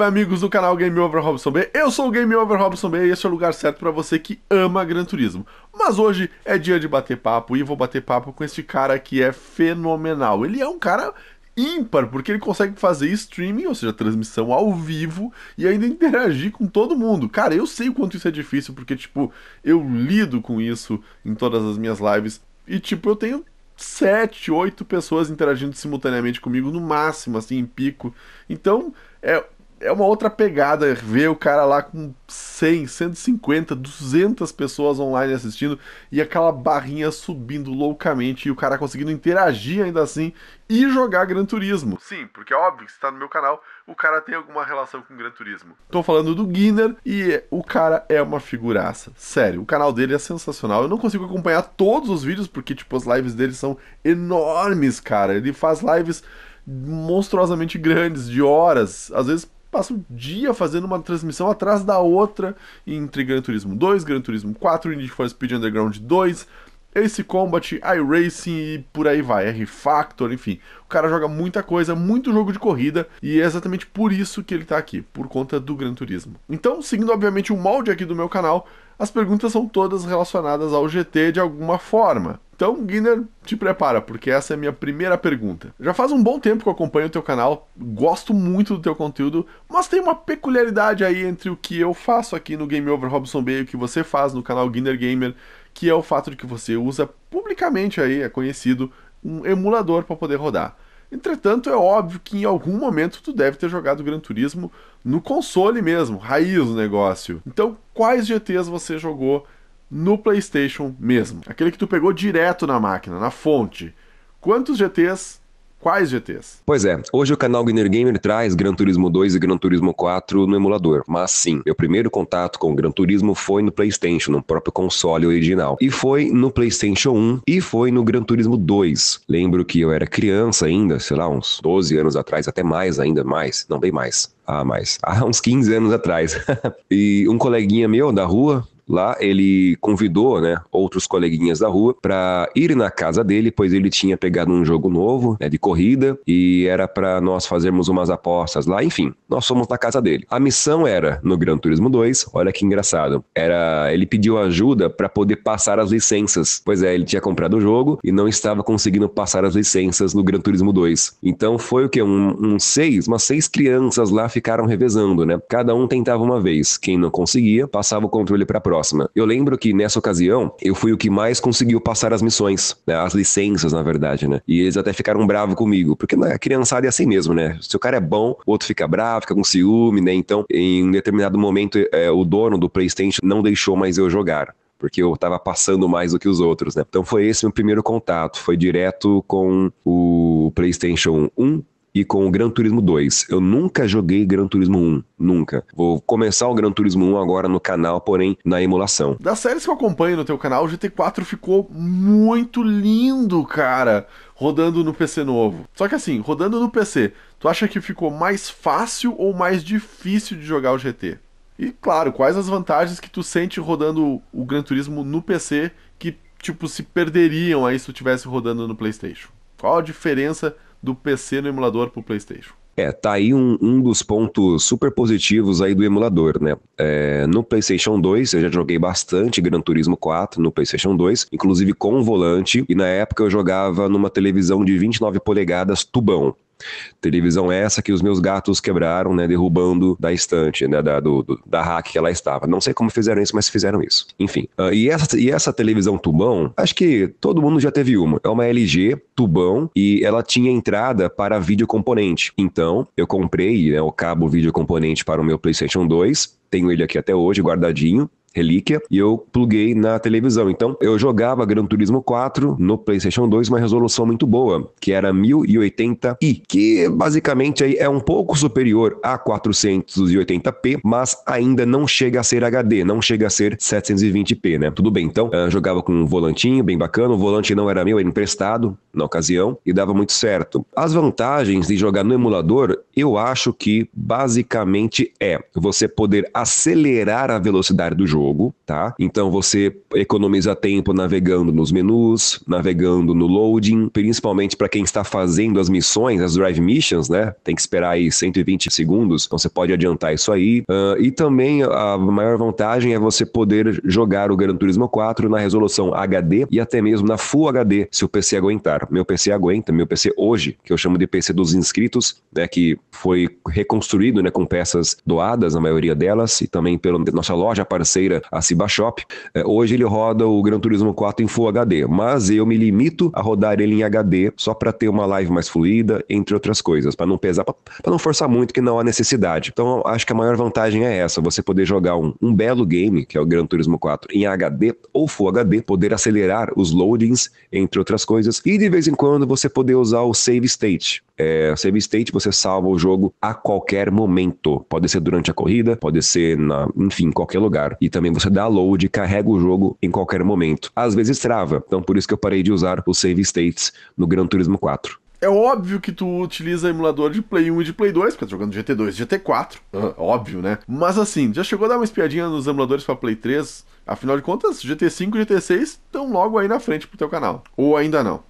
Salve amigos do canal Game Over Robson B. Eu sou o Game Over Robson B e esse é o lugar certo para você que ama Gran Turismo. Mas hoje é dia de bater papo e vou bater papo com esse cara que é fenomenal. Ele é um cara ímpar, porque ele consegue fazer streaming, ou seja, transmissão ao vivo e ainda interagir com todo mundo. Cara, eu sei o quanto isso é difícil porque tipo, eu lido com isso em todas as minhas lives e tipo, eu tenho sete, oito pessoas interagindo simultaneamente comigo no máximo, assim, em pico. Então, é é uma outra pegada ver o cara lá com 100, 150, 200 pessoas online assistindo e aquela barrinha subindo loucamente e o cara conseguindo interagir ainda assim e jogar Gran Turismo. Sim, porque é óbvio que se tá no meu canal, o cara tem alguma relação com Gran Turismo. Tô falando do Guinner e o cara é uma figuraça. Sério, o canal dele é sensacional. Eu não consigo acompanhar todos os vídeos porque, tipo, as lives dele são enormes, cara. Ele faz lives monstruosamente grandes, de horas, às vezes passa o dia fazendo uma transmissão atrás da outra entre Gran Turismo 2, Gran Turismo 4, Need for Speed Underground 2, Ace Combat, iRacing e por aí vai, R-Factor, enfim. O cara joga muita coisa, muito jogo de corrida, e é exatamente por isso que ele tá aqui, por conta do Gran Turismo. Então, seguindo obviamente o molde aqui do meu canal, as perguntas são todas relacionadas ao GT de alguma forma. Então, Guinner, te prepara, porque essa é a minha primeira pergunta. Já faz um bom tempo que eu acompanho o teu canal, gosto muito do teu conteúdo, mas tem uma peculiaridade aí entre o que eu faço aqui no Game Over Robson B e o que você faz no canal Guinner Gamer que é o fato de que você usa publicamente aí, é conhecido, um emulador para poder rodar. Entretanto, é óbvio que em algum momento tu deve ter jogado Gran Turismo no console mesmo, raiz do negócio. Então, quais GTs você jogou no PlayStation mesmo? Aquele que tu pegou direto na máquina, na fonte. Quantos GTs Quais GTs? Pois é, hoje o canal Gamer Gamer traz Gran Turismo 2 e Gran Turismo 4 no emulador, mas sim, meu primeiro contato com o Gran Turismo foi no PlayStation, no próprio console original. E foi no PlayStation 1 e foi no Gran Turismo 2. Lembro que eu era criança ainda, sei lá, uns 12 anos atrás, até mais ainda, mais, não bem mais. Ah, mais. Há ah, uns 15 anos atrás. e um coleguinha meu da rua, Lá ele convidou né, outros coleguinhas da rua para ir na casa dele, pois ele tinha pegado um jogo novo né, de corrida e era para nós fazermos umas apostas lá. Enfim, nós fomos na casa dele. A missão era no Gran Turismo 2, olha que engraçado. Era ele pediu ajuda para poder passar as licenças. Pois é, ele tinha comprado o jogo e não estava conseguindo passar as licenças no Gran Turismo 2. Então foi o que um, um seis, umas seis crianças lá ficaram revezando, né? Cada um tentava uma vez. Quem não conseguia passava o controle para próxima próxima. Eu lembro que nessa ocasião eu fui o que mais conseguiu passar as missões, né? as licenças, na verdade, né? E eles até ficaram bravos comigo, porque na né, criançada é assim mesmo, né? Se o cara é bom, o outro fica bravo, fica com ciúme, né? Então, em um determinado momento, é, o dono do PlayStation não deixou mais eu jogar porque eu tava passando mais do que os outros, né? Então foi esse meu primeiro contato, foi direto com o PlayStation 1 e com o Gran Turismo 2. Eu nunca joguei Gran Turismo 1, nunca. Vou começar o Gran Turismo 1 agora no canal, porém na emulação. Das séries que eu acompanho no teu canal, o GT4 ficou muito lindo, cara, rodando no PC novo. Só que assim, rodando no PC, tu acha que ficou mais fácil ou mais difícil de jogar o GT? E claro, quais as vantagens que tu sente rodando o Gran Turismo no PC que tipo se perderiam aí se tu tivesse rodando no PlayStation? Qual a diferença do PC no emulador para o PlayStation. É, tá aí um, um dos pontos super positivos aí do emulador, né? É, no PlayStation 2, eu já joguei bastante Gran Turismo 4 no PlayStation 2, inclusive com o volante, e na época eu jogava numa televisão de 29 polegadas tubão. Televisão essa que os meus gatos quebraram, né? Derrubando da estante, né? Da, do, do da rack que ela estava. Não sei como fizeram isso, mas fizeram isso. Enfim. Uh, e, essa, e essa televisão tubão, acho que todo mundo já teve uma. É uma LG tubão e ela tinha entrada para vídeo componente. Então, eu comprei né, o cabo vídeo componente para o meu PlayStation 2 tenho ele aqui até hoje, guardadinho relíquia e eu pluguei na televisão. Então eu jogava Gran Turismo 4 no PlayStation 2, uma resolução muito boa, que era 1080i, que basicamente aí é um pouco superior a 480p, mas ainda não chega a ser HD, não chega a ser 720p, né? Tudo bem, então eu jogava com um volantinho bem bacana, o volante não era meu, era emprestado na ocasião e dava muito certo. As vantagens de jogar no emulador, eu acho que basicamente é você poder acelerar a velocidade do jogo jogo, tá? Então você economiza tempo navegando nos menus, navegando no loading, principalmente para quem está fazendo as missões, as drive missions, né? Tem que esperar aí 120 segundos, então você pode adiantar isso aí. Uh, e também a maior vantagem é você poder jogar o Gran Turismo 4 na resolução HD e até mesmo na Full HD, se o PC aguentar. Meu PC aguenta, meu PC hoje, que eu chamo de PC dos inscritos, né? Que foi reconstruído, né? Com peças doadas, a maioria delas, e também pela nossa loja parceira a Cibashop. É, hoje ele roda o Gran Turismo 4 em Full HD, mas eu me limito a rodar ele em HD só para ter uma live mais fluida, entre outras coisas, para não pesar, para não forçar muito que não há necessidade. Então acho que a maior vantagem é essa, você poder jogar um, um belo game, que é o Gran Turismo 4, em HD ou Full HD, poder acelerar os loadings, entre outras coisas, e de vez em quando você poder usar o save state. É, save state você salva o jogo a qualquer momento. Pode ser durante a corrida, pode ser na, enfim, qualquer lugar. E também também você download, carrega o jogo em qualquer momento. Às vezes trava, então por isso que eu parei de usar o save states no Gran Turismo 4. É óbvio que tu utiliza emulador de Play 1 e de Play 2, porque tá jogando GT2 e GT4, uh, óbvio, né? Mas assim, já chegou a dar uma espiadinha nos emuladores para Play 3? Afinal de contas, GT5 e GT6 estão logo aí na frente pro teu canal. Ou ainda não?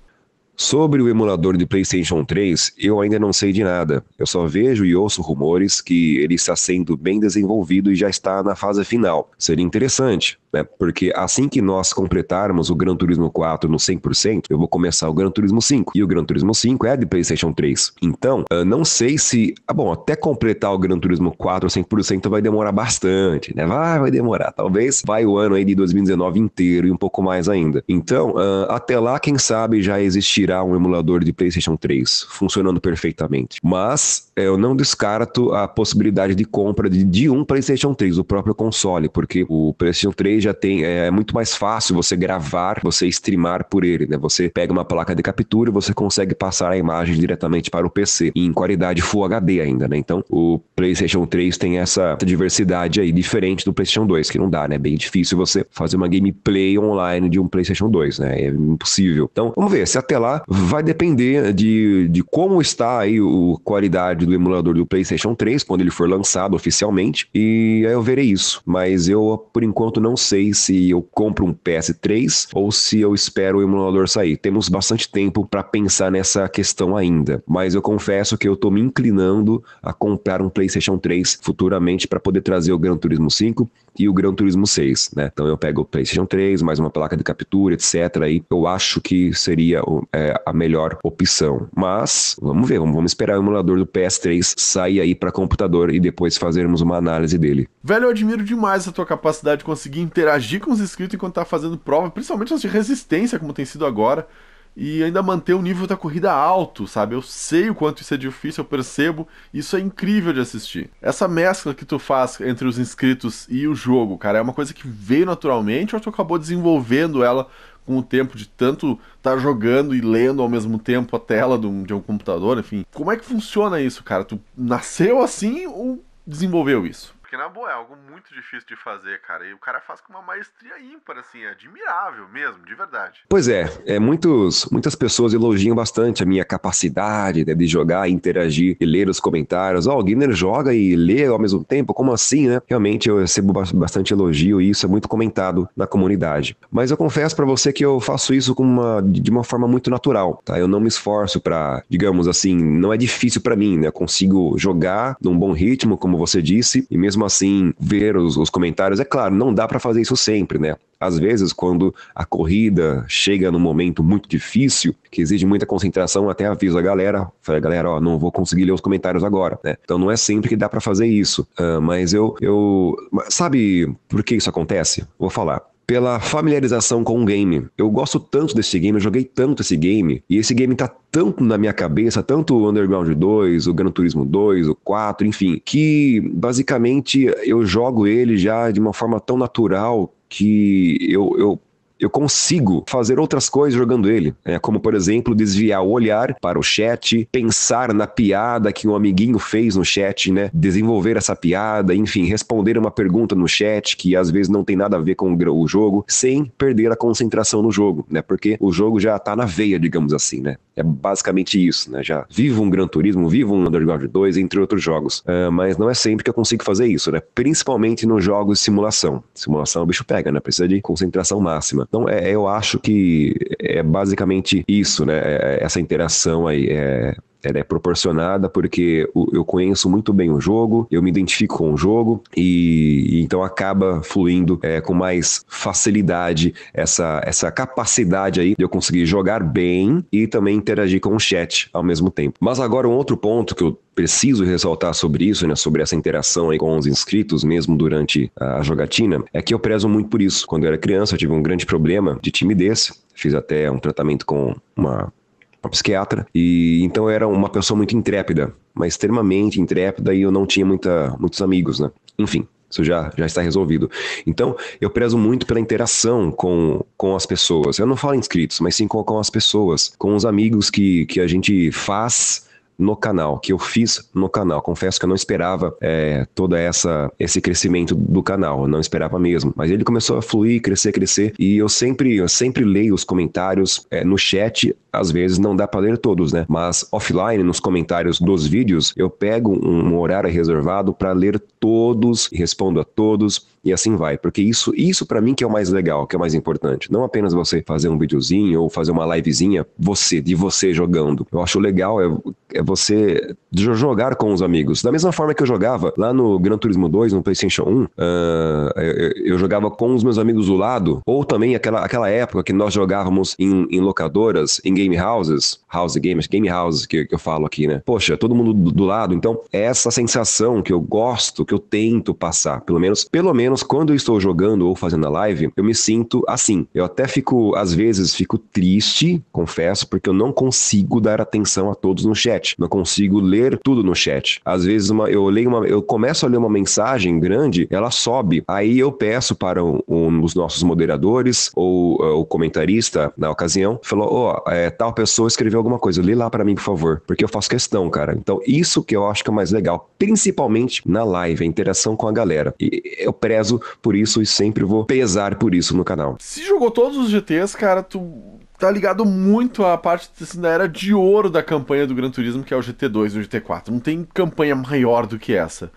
Sobre o emulador de PlayStation 3, eu ainda não sei de nada. Eu só vejo e ouço rumores que ele está sendo bem desenvolvido e já está na fase final. Seria interessante né? Porque assim que nós completarmos o Gran Turismo 4 no 100%, eu vou começar o Gran Turismo 5. E o Gran Turismo 5 é de PlayStation 3. Então, ah, não sei se. Ah, bom, até completar o Gran Turismo 4 100% vai demorar bastante, né? Vai, vai demorar. Talvez vai o ano aí de 2019 inteiro e um pouco mais ainda. Então, ah, até lá, quem sabe já existirá um emulador de PlayStation 3 funcionando perfeitamente. Mas eu não descarto a possibilidade de compra de, de um PlayStation 3, o próprio console, porque o PlayStation 3 já tem, é, é muito mais fácil você gravar, você streamar por ele, né? Você pega uma placa de captura, você consegue passar a imagem diretamente para o PC em qualidade Full HD ainda, né? Então, o PlayStation 3 tem essa diversidade aí diferente do PlayStation 2, que não dá, né? É bem difícil você fazer uma gameplay online de um PlayStation 2, né? É impossível. Então, vamos ver, se até lá vai depender de, de como está aí a qualidade do emulador do PlayStation 3 quando ele for lançado oficialmente, e aí eu verei isso. Mas eu, por enquanto, não sei sei se eu compro um PS3 ou se eu espero o emulador sair. Temos bastante tempo para pensar nessa questão ainda, mas eu confesso que eu estou me inclinando a comprar um PlayStation 3 futuramente para poder trazer o Gran Turismo 5 e o Gran Turismo 6, né? Então eu pego o PlayStation 3, mais uma placa de captura, etc. E eu acho que seria é, a melhor opção. Mas vamos ver, vamos, esperar o emulador do PS3 sair aí para computador e depois fazermos uma análise dele. Velho, eu admiro demais a tua capacidade de conseguir entender interagir com os inscritos enquanto tá fazendo prova, principalmente as de resistência, como tem sido agora, e ainda manter o nível da corrida alto, sabe? Eu sei o quanto isso é difícil, eu percebo, isso é incrível de assistir. Essa mescla que tu faz entre os inscritos e o jogo, cara, é uma coisa que veio naturalmente ou tu acabou desenvolvendo ela com o tempo de tanto estar tá jogando e lendo ao mesmo tempo a tela de um, de um computador, enfim. Como é que funciona isso, cara? Tu nasceu assim ou desenvolveu isso? Porque, na boa, é algo muito difícil de fazer, cara. E o cara faz com uma maestria ímpar, assim, admirável mesmo, de verdade. Pois é, é muitos, muitas pessoas elogiam bastante a minha capacidade né, de jogar, interagir e ler os comentários. Ó, oh, o Guinness joga e lê ao mesmo tempo, como assim, né? Realmente eu recebo bastante elogio e isso é muito comentado na comunidade. Mas eu confesso para você que eu faço isso com uma, de uma forma muito natural, tá? Eu não me esforço para, digamos assim, não é difícil para mim, né? Eu consigo jogar num bom ritmo, como você disse, e mesmo mesmo assim ver os, os comentários. É claro, não dá para fazer isso sempre, né? Às vezes, quando a corrida chega num momento muito difícil, que exige muita concentração, até aviso a galera, falei, galera, ó, não vou conseguir ler os comentários agora, né? Então não é sempre que dá para fazer isso. Uh, mas eu, eu. Sabe por que isso acontece? Vou falar pela familiarização com o game. Eu gosto tanto desse game, eu joguei tanto esse game, e esse game tá tanto na minha cabeça, tanto o Underground 2, o Gran Turismo 2, o 4, enfim, que basicamente eu jogo ele já de uma forma tão natural que eu, eu eu consigo fazer outras coisas jogando ele, é, como por exemplo desviar o olhar para o chat, pensar na piada que um amiguinho fez no chat, né? Desenvolver essa piada, enfim, responder uma pergunta no chat que às vezes não tem nada a ver com o jogo, sem perder a concentração no jogo, né? Porque o jogo já tá na veia, digamos assim, né? É basicamente isso, né? Já vivo um Gran Turismo, vivo um Underground 2, entre outros jogos. Uh, mas não é sempre que eu consigo fazer isso, né? Principalmente nos jogos de simulação. Simulação o bicho pega, né? Precisa de concentração máxima. Então, é, eu acho que é basicamente isso, né? É, é essa interação aí. É, ela é proporcionada porque eu conheço muito bem o jogo, eu me identifico com o jogo e, e então acaba fluindo é, com mais facilidade essa, essa capacidade aí de eu conseguir jogar bem e também interagir com o chat ao mesmo tempo. Mas agora um outro ponto que eu preciso ressaltar sobre isso, né, sobre essa interação aí com os inscritos, mesmo durante a jogatina, é que eu prezo muito por isso. Quando eu era criança, eu tive um grande problema de timidez, fiz até um tratamento com uma para psiquiatra. E então eu era uma pessoa muito intrépida, mas extremamente intrépida e eu não tinha muita, muitos amigos, né? Enfim, isso já, já está resolvido. Então, eu prezo muito pela interação com, com as pessoas. Eu não falo inscritos, mas sim com, com as pessoas, com os amigos que, que a gente faz no canal, que eu fiz no canal. Confesso que eu não esperava é, toda essa esse crescimento do canal, eu não esperava mesmo. Mas ele começou a fluir, crescer, crescer, e eu sempre, eu sempre leio os comentários é, no chat. Às vezes não dá para ler todos, né? Mas offline, nos comentários dos vídeos, eu pego um horário reservado para ler todos, respondo a todos e assim vai, porque isso isso para mim que é o mais legal, que é o mais importante. Não apenas você fazer um videozinho ou fazer uma livezinha, você de você jogando. Eu acho legal é, é você jogar com os amigos. Da mesma forma que eu jogava lá no Gran Turismo 2, no PlayStation 1, uh, ah, eu, eu, jogava com os meus amigos do lado, ou também aquela, aquela época que nós jogávamos em, em locadoras, em game houses, house games, game houses que, que eu falo aqui, né? Poxa, todo mundo do, do lado. Então, é essa sensação que eu gosto que eu tento passar. Pelo menos, pelo menos quando eu estou jogando ou fazendo a live, eu me sinto assim. Eu até fico, às vezes, fico triste, confesso, porque eu não consigo dar atenção a todos no chat. Não consigo ler tudo no chat. Às vezes uma, eu leio uma, eu começo a ler uma mensagem grande, ela sobe. Aí eu peço para um, um dos nossos moderadores ou uh, o comentarista na ocasião, falou: ó, oh, é, tal pessoa escreveu alguma coisa, lê lá para mim, por favor, porque eu faço questão, cara. Então isso que eu acho que é mais legal, principalmente na live a interação com a galera. E eu prezo por isso e sempre vou pesar por isso no canal. Se jogou todos os GTs, cara, tu tá ligado muito à parte assim, da era de ouro da campanha do Gran Turismo, que é o GT2 e o GT4. Não tem campanha maior do que essa.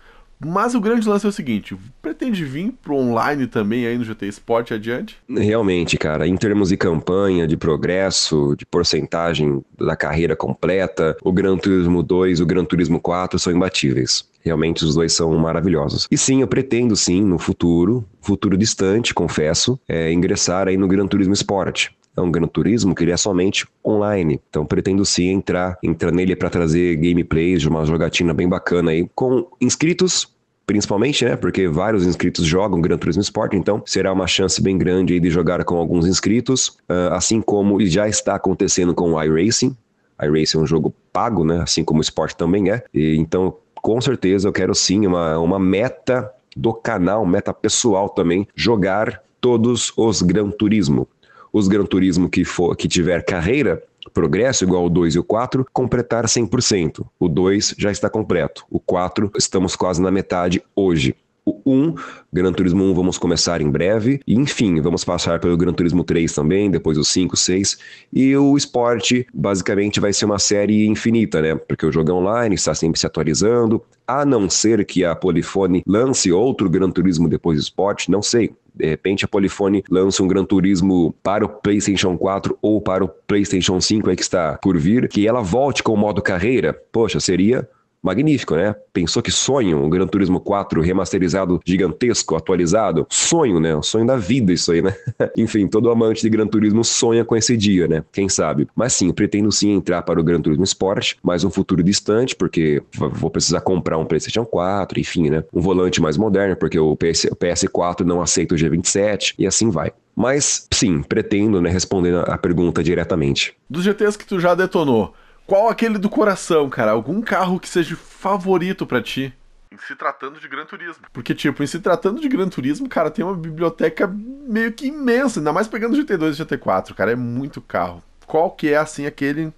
Mas o grande lance é o seguinte: pretende vir pro online também aí no GT Sport adiante? Realmente, cara, em termos de campanha, de progresso, de porcentagem da carreira completa, o Gran Turismo 2 e o Gran Turismo 4 são imbatíveis. Realmente os dois são maravilhosos. E sim, eu pretendo sim, no futuro, futuro distante, confesso, é, ingressar aí no Gran Turismo Sport é um Gran Turismo que ele é somente online. Então pretendo sim entrar, entrar nele para trazer gameplays de uma jogatina bem bacana aí com inscritos principalmente, né? Porque vários inscritos jogam Gran Turismo Sport, então será uma chance bem grande de jogar com alguns inscritos, ah, assim como já está acontecendo com o iRacing. iRacing é um jogo pago, né? Assim como o esporte também é. E, então, com certeza, eu quero sim uma, uma meta do canal, meta pessoal também, jogar todos os Gran Turismo. Os Gran Turismo que, for, que tiver carreira, progresso igual ao 2 e o 4, completar 100%. O 2 já está completo, o 4 estamos quase na metade hoje. 1, Gran Turismo 1 vamos começar em breve, enfim, vamos passar pelo Gran Turismo 3 também, depois o 5, 6, e o esporte basicamente vai ser uma série infinita, né? Porque o jogo é online, está sempre se atualizando, a não ser que a Polifone lance outro Gran Turismo depois do esporte, não sei, de repente a Polifone lança um Gran Turismo para o PlayStation 4 ou para o PlayStation 5, é que está por vir, que ela volte com o modo carreira. Poxa, seria magnífico, né? Pensou que sonho, um Gran Turismo 4 remasterizado gigantesco, atualizado. Sonho, né? Um sonho da vida isso aí, né? Enfim, todo amante de Gran Turismo sonha com esse dia, né? Quem sabe? Mas sim, pretendo sim entrar para o Gran Turismo Sport, mas um futuro distante, porque vou precisar comprar um PlayStation 4, enfim, né? Um volante mais moderno, porque o, PS, o PS4 não aceita o G27 e assim vai. Mas sim, pretendo, né, respondendo a pergunta diretamente. Dos GTs que tu já detonou, qual aquele do coração, cara? Algum carro que seja favorito para ti? Em se tratando de Gran Turismo. Porque, tipo, em se tratando de Gran Turismo, cara, tem uma biblioteca meio que imensa. Ainda mais pegando GT2 e GT4, cara. É muito carro. Qual que é, assim, aquele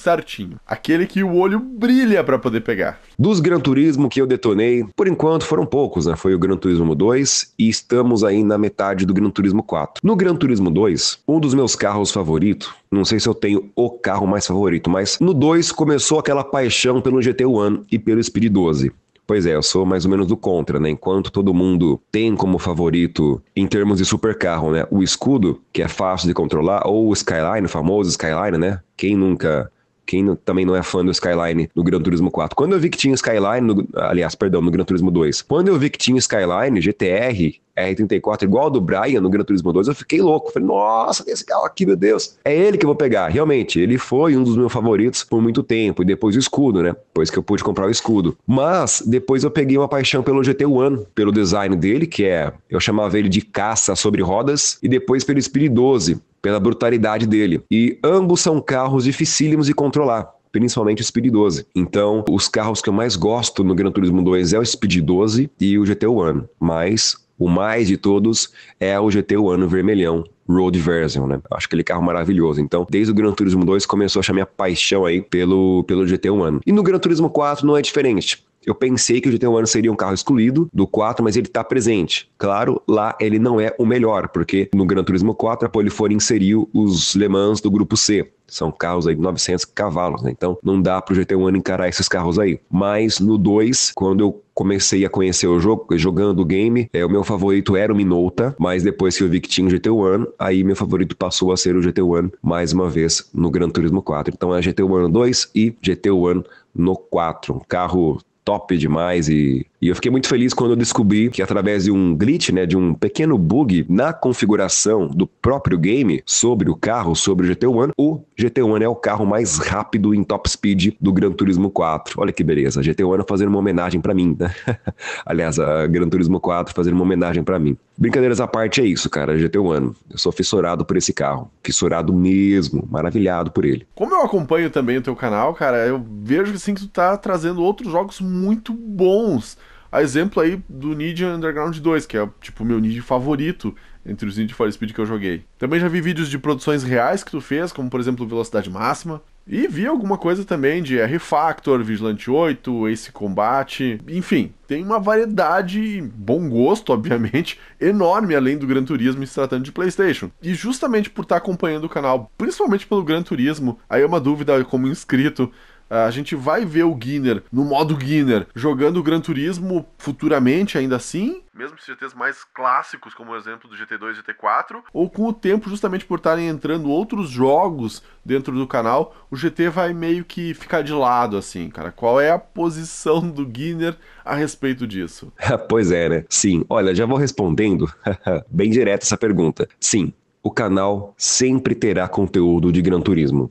certinho. Aquele que o olho brilha para poder pegar. Dos Gran Turismo que eu detonei, por enquanto foram poucos, né? Foi o Gran Turismo 2 e estamos aí na metade do Gran Turismo 4. No Gran Turismo 2, um dos meus carros favoritos, não sei se eu tenho o carro mais favorito, mas no 2 começou aquela paixão pelo GT One e pelo Speed 12. Pois é, eu sou mais ou menos do contra, né? Enquanto todo mundo tem como favorito, em termos de supercarro, né? O escudo, que é fácil de controlar, ou o Skyline, o famoso Skyline, né? Quem nunca quem não, também não é fã do Skyline no Gran Turismo 4? Quando eu vi que tinha Skyline, no, aliás, perdão, no Gran Turismo 2. Quando eu vi que tinha Skyline, GTR, R34, igual ao do Brian no Gran Turismo 2, eu fiquei louco. Falei, nossa, esse carro aqui, meu Deus. É ele que eu vou pegar. Realmente, ele foi um dos meus favoritos por muito tempo. E depois o escudo, né? Depois que eu pude comprar o escudo. Mas, depois eu peguei uma paixão pelo GT One, pelo design dele, que é. Eu chamava ele de caça sobre rodas. E depois pelo Spirit 12, pela brutalidade dele. E ambos são carros dificílimos de controlar principalmente o Speed 12. Então, os carros que eu mais gosto no Gran Turismo 2 é o Speed 12 e o GT One, mas o mais de todos é o GT One vermelhão. Road Version, né? Acho aquele carro maravilhoso. Então, desde o Gran Turismo 2 começou a minha paixão aí pelo, pelo GT One. E no Gran Turismo 4 não é diferente. Eu pensei que o GT1 seria um carro excluído do 4, mas ele está presente. Claro, lá ele não é o melhor, porque no Gran Turismo 4 a Polifone inseriu os Le Mans do grupo C. São carros aí de 900 cavalos, né? Então não dá para o GT1 encarar esses carros aí. Mas no 2, quando eu comecei a conhecer o jogo, jogando o game, é, o meu favorito era o Minota, mas depois que eu vi que tinha o GT1, aí meu favorito passou a ser o GT1 mais uma vez no Gran Turismo 4. Então é GT1 2 e GT1 no 4. Um carro top demais e e eu fiquei muito feliz quando eu descobri que através de um glitch, né, de um pequeno bug na configuração do próprio game sobre o carro, sobre o GT One, o GT One é o carro mais rápido em top speed do Gran Turismo 4. Olha que beleza, GT One fazendo uma homenagem para mim, né? Aliás, a Gran Turismo 4 fazendo uma homenagem para mim. Brincadeiras à parte é isso, cara, GT One. Eu sou fissurado por esse carro, fissurado mesmo, maravilhado por ele. Como eu acompanho também o teu canal, cara, eu vejo assim que tu tá trazendo outros jogos muito bons a exemplo aí do Need Underground 2, que é tipo o meu Need favorito entre os Need for Speed que eu joguei. Também já vi vídeos de produções reais que tu fez, como por exemplo Velocidade Máxima. E vi alguma coisa também de R-Factor, Vigilante 8, Ace Combat, enfim, tem uma variedade e bom gosto, obviamente, enorme além do Gran Turismo se tratando de PlayStation. E justamente por estar tá acompanhando o canal, principalmente pelo Gran Turismo, aí é uma dúvida como inscrito, ah, a gente vai ver o Guinner no modo Guinner jogando o Gran Turismo futuramente, ainda assim, mesmo se GTs mais clássicos, como o exemplo do GT2 e GT4, ou com o tempo, justamente por estarem entrando outros jogos dentro do canal, o GT vai meio que ficar de lado, assim, cara. Qual é a posição do Guinner a respeito disso? pois é, né? Sim. Olha, já vou respondendo bem direto essa pergunta. Sim, o canal sempre terá conteúdo de Gran Turismo.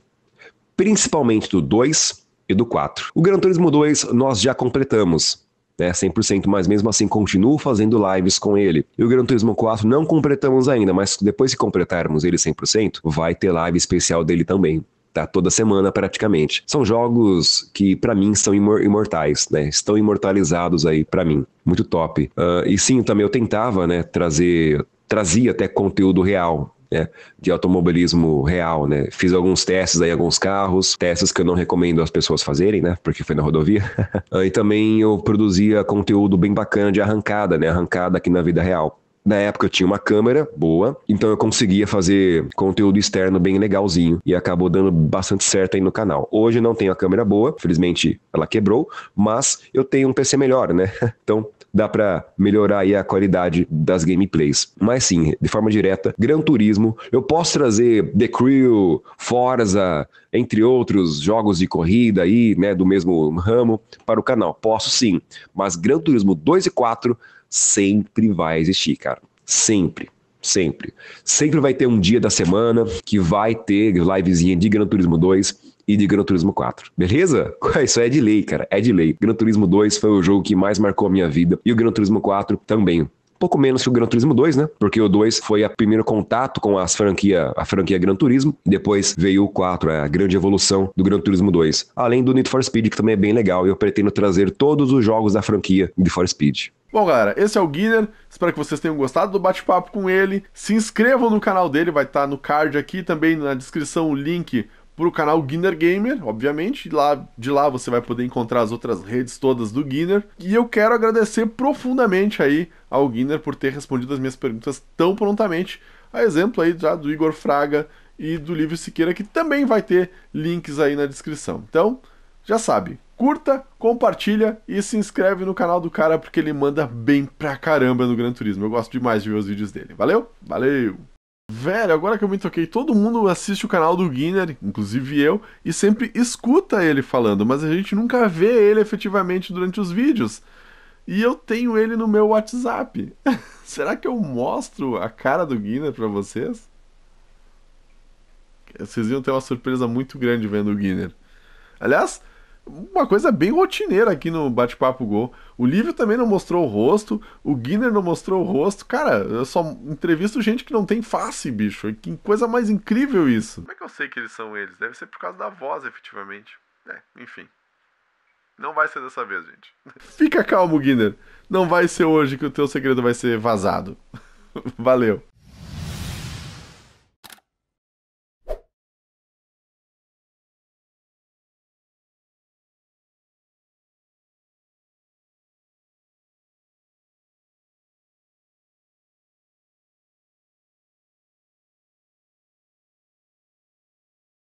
Principalmente do 2 e do 4. O Gran Turismo 2 nós já completamos. Né, 100%, mas mesmo assim continuo fazendo lives com ele. E o Gran Turismo 4 não completamos ainda, mas depois que completarmos ele 100%, vai ter live especial dele também tá toda semana praticamente. São jogos que para mim são imor imortais, né? Estão imortalizados aí para mim. Muito top. Uh, e sim, também eu tentava, né, trazer trazia até conteúdo real né, de automobilismo real, né? Fiz alguns testes aí, alguns carros, testes que eu não recomendo as pessoas fazerem, né? Porque foi na rodovia. e também eu produzia conteúdo bem bacana de arrancada, né? Arrancada aqui na vida real. Na época eu tinha uma câmera boa, então eu conseguia fazer conteúdo externo bem legalzinho e acabou dando bastante certo aí no canal. Hoje eu não tenho a câmera boa, felizmente ela quebrou, mas eu tenho um PC melhor, né? Então dá para melhorar aí a qualidade das gameplays. Mas sim, de forma direta, Gran Turismo, eu posso trazer The Crew, Forza, entre outros jogos de corrida aí, né, do mesmo ramo para o canal. Posso sim, mas Gran Turismo 2 e 4 sempre vai existir, cara. Sempre. Sempre. Sempre vai ter um dia da semana que vai ter livezinha de Gran Turismo 2 e de Gran Turismo 4. Beleza? Isso é de lei, cara. É de lei. Gran Turismo 2 foi o jogo que mais marcou a minha vida e o Gran Turismo 4 também pouco menos que o Gran Turismo 2, né? Porque o 2 foi o primeiro contato com as franquia, a franquia Gran Turismo, depois veio o 4, é a grande evolução do Gran Turismo 2. Além do Need for Speed, que também é bem legal, e eu pretendo trazer todos os jogos da franquia Need for Speed. Bom, galera, esse é o Guider. Espero que vocês tenham gostado do bate-papo com ele. Se inscrevam no canal dele, vai estar tá no card aqui também na descrição o link pro canal Guinner Gamer, obviamente. Lá, de lá você vai poder encontrar as outras redes todas do Guinner. E eu quero agradecer profundamente aí ao Guinner por ter respondido as minhas perguntas tão prontamente. A exemplo aí já do Igor Fraga e do Livro Siqueira, que também vai ter links aí na descrição. Então, já sabe, curta, compartilha e se inscreve no canal do cara porque ele manda bem pra caramba no Gran Turismo. Eu gosto demais de ver os vídeos dele. Valeu? Valeu! Velho, agora que eu me toquei, todo mundo assiste o canal do Guinness, inclusive eu, e sempre escuta ele falando, mas a gente nunca vê ele efetivamente durante os vídeos. E eu tenho ele no meu WhatsApp. Será que eu mostro a cara do Guinness para vocês? Vocês iam ter uma surpresa muito grande vendo o Guinness. Aliás, uma coisa bem rotineira aqui no Bate-Papo Gol. O Livio também não mostrou o rosto, o Guinner não mostrou o rosto. Cara, eu só entrevisto gente que não tem face, bicho. Que coisa mais incrível isso. Como é que eu sei que eles são eles? Deve ser por causa da voz, efetivamente. É, enfim. Não vai ser dessa vez, gente. Fica calmo, Guinner. Não vai ser hoje que o teu segredo vai ser vazado. Valeu.